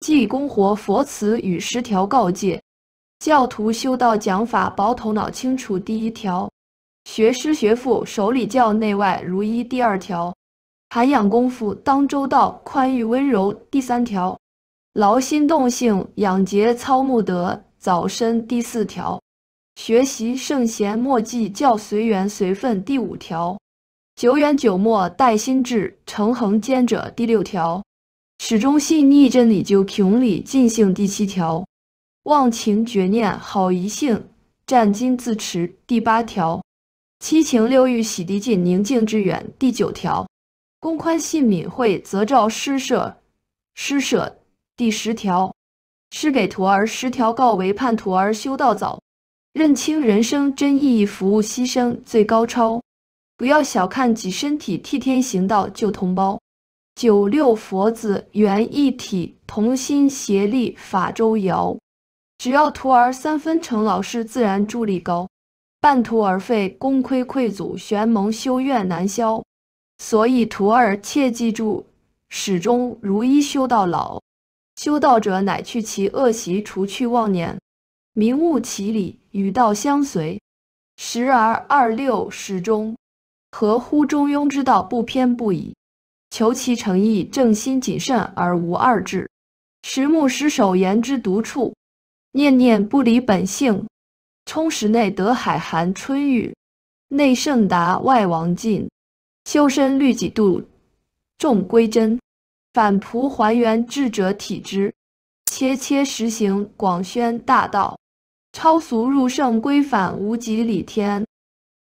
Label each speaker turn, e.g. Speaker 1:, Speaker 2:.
Speaker 1: 济公活佛词与十条告诫，教徒修道讲法，保头脑清楚。第一条，学师学父，守礼教，内外如一。第二条，涵养功夫当周到，宽裕温柔。第三条，劳心动性，养节操，慕德早身。第四条，学习圣贤墨迹，教随缘随分。第五条，久远久默，待心智，诚恒坚者。第六条。始终信逆真理，就穷理尽性。第七条，忘情绝念，好一性，占金自持。第八条，七情六欲洗涤尽，宁静致远。第九条，公宽信敏惠，则照施舍施舍。第十条，施给徒儿十条告，为盼徒儿修道早，认清人生真意义，服务牺牲最高超，不要小看己身体，替天行道救同胞。九六佛子圆一体，同心协力法周尧。只要徒儿三分成，老师自然助力高。半途而废，功亏篑阻，玄蒙修院难消。所以徒儿切记住，始终如一修到老。修道者乃去其恶习，除去妄念，明悟其理，与道相随。十而二六始终，合乎中庸之道，不偏不倚。求其诚意正心谨慎而无二致。十目十手言之独处，念念不离本性，充实内德海涵春雨，内圣达外王境，修身律己度，众归真，反璞还原智者体之，切切实行广宣大道，超俗入圣归返无极理天。